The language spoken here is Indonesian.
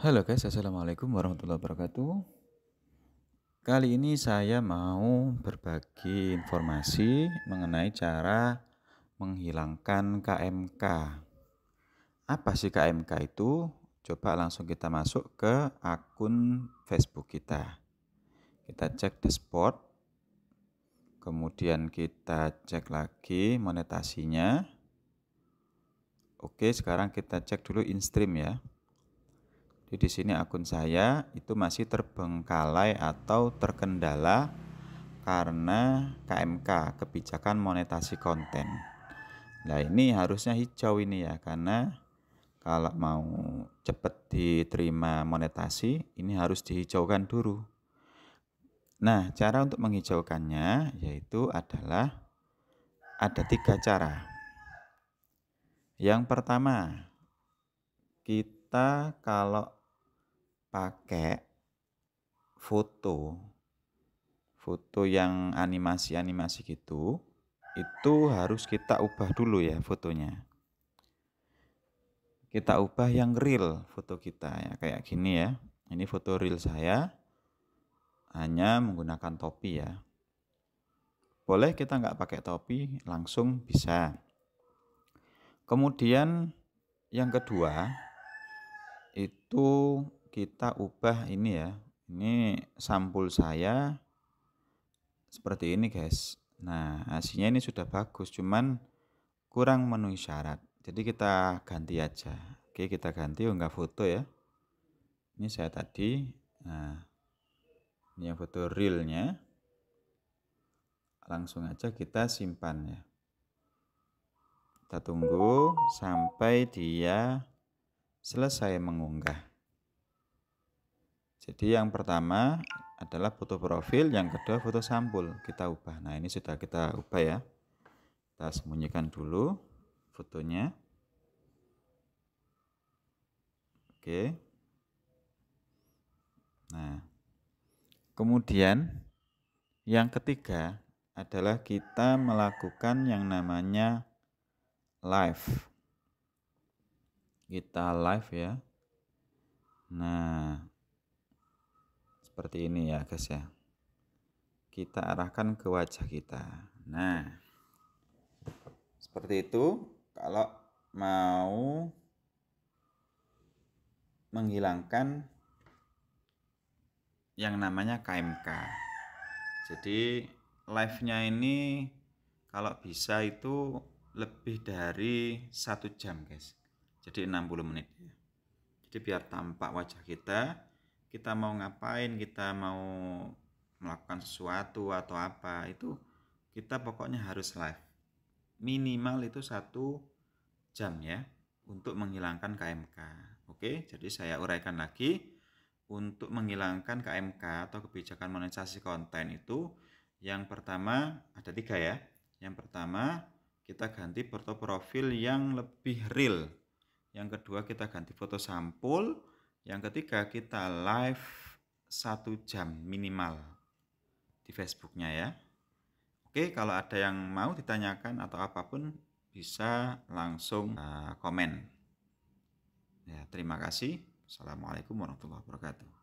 Halo guys, assalamualaikum warahmatullahi wabarakatuh. Kali ini saya mau berbagi informasi mengenai cara menghilangkan KMK. Apa sih KMK itu? Coba langsung kita masuk ke akun Facebook kita. Kita cek dashboard, kemudian kita cek lagi monetasinya. Oke, sekarang kita cek dulu instream ya. Jadi di sini akun saya itu masih terbengkalai atau terkendala karena KMK, kebijakan monetasi konten. Nah, ini harusnya hijau ini ya karena kalau mau cepat diterima monetasi, ini harus dihijaukan dulu. Nah, cara untuk menghijaukannya yaitu adalah ada tiga cara. Yang pertama, kita kalau pakai foto foto yang animasi-animasi gitu itu harus kita ubah dulu ya fotonya kita ubah yang real foto kita ya kayak gini ya ini foto real saya hanya menggunakan topi ya boleh kita nggak pakai topi langsung bisa kemudian yang kedua itu kita ubah ini ya. Ini sampul saya seperti ini guys. Nah hasilnya ini sudah bagus cuman kurang memenuhi syarat. Jadi kita ganti aja. Oke kita ganti unggah oh, foto ya. Ini saya tadi. Nah ini yang foto realnya. Langsung aja kita simpan ya. Kita tunggu sampai dia selesai mengunggah. Jadi yang pertama adalah foto profil, yang kedua foto sampul kita ubah. Nah ini sudah kita ubah ya. Kita sembunyikan dulu fotonya. Oke. Nah, kemudian yang ketiga adalah kita melakukan yang namanya live. Kita live ya. Nah, seperti ini ya guys ya kita arahkan ke wajah kita nah seperti itu kalau mau menghilangkan yang namanya KMK jadi live nya ini kalau bisa itu lebih dari satu jam guys jadi 60 menit jadi biar tampak wajah kita kita mau ngapain kita mau melakukan sesuatu atau apa itu kita pokoknya harus live minimal itu satu jam ya untuk menghilangkan KMK oke jadi saya uraikan lagi untuk menghilangkan KMK atau kebijakan monetisasi konten itu yang pertama ada tiga ya yang pertama kita ganti foto profil yang lebih real yang kedua kita ganti foto sampul yang ketiga kita live satu jam minimal di Facebooknya ya. Oke, kalau ada yang mau ditanyakan atau apapun bisa langsung eh, komen. Ya, terima kasih. Assalamualaikum warahmatullahi wabarakatuh.